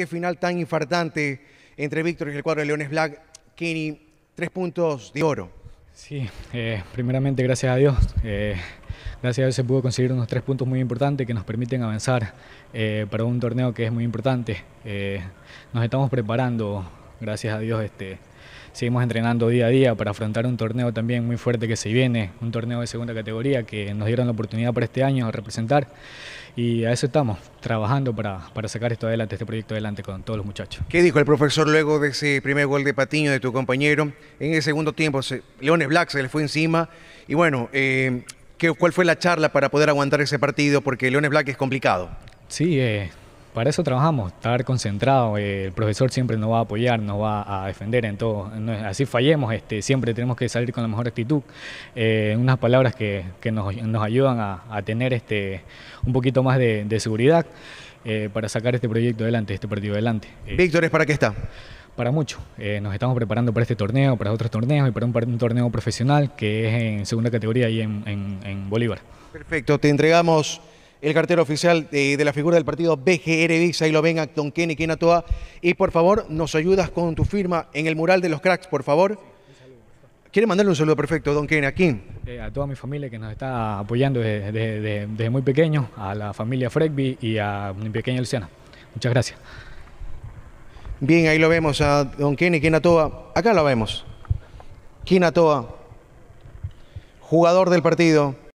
qué final tan infartante entre Víctor y el cuadro de Leones Black. Kenny, tres puntos de oro. Sí, eh, primeramente gracias a Dios. Eh, gracias a Dios se pudo conseguir unos tres puntos muy importantes que nos permiten avanzar eh, para un torneo que es muy importante. nos estamos preparando, gracias a Dios, este, seguimos entrenando día a día para afrontar un torneo también muy fuerte que se viene, un torneo de segunda categoría que nos dieron la oportunidad para este año a representar y a eso estamos, trabajando para, para sacar esto adelante, este proyecto adelante con todos los muchachos. ¿Qué dijo el profesor luego de ese primer gol de Patiño de tu compañero? En el segundo tiempo, Leones Black se le fue encima y bueno, eh, ¿cuál fue la charla para poder aguantar ese partido? Porque Leones Black es complicado. Sí, eh, para eso trabajamos, estar concentrado. Eh, el profesor siempre nos va a apoyar, nos va a defender en todo. así fallemos, este, siempre tenemos que salir con la mejor actitud. Eh, unas palabras que, nos, ayudan a, tener este, un poquito más de, seguridad eh, para sacar este proyecto adelante, este partido adelante. Víctor, ¿es para qué está? para mucho. nos estamos preparando para este torneo, para otros torneos y para un, torneo profesional que es en segunda categoría y en Bolívar. Perfecto, te entregamos el cartero oficial de, la figura del partido BGR visa Ahí lo ven, Don Kenny Kenatoa. Y por favor, nos ayudas con tu firma en el mural de los cracks, por favor. Quiere mandarle un saludo perfecto, don Kenny, a quién? Eh, a toda mi familia que nos está apoyando desde, muy pequeño, a la familia Fregby y a mi pequeña Luciana. Muchas gracias. Bien, ahí lo vemos a don Kenny Kenatoa. Acá lo vemos. Kenatoa, jugador del partido.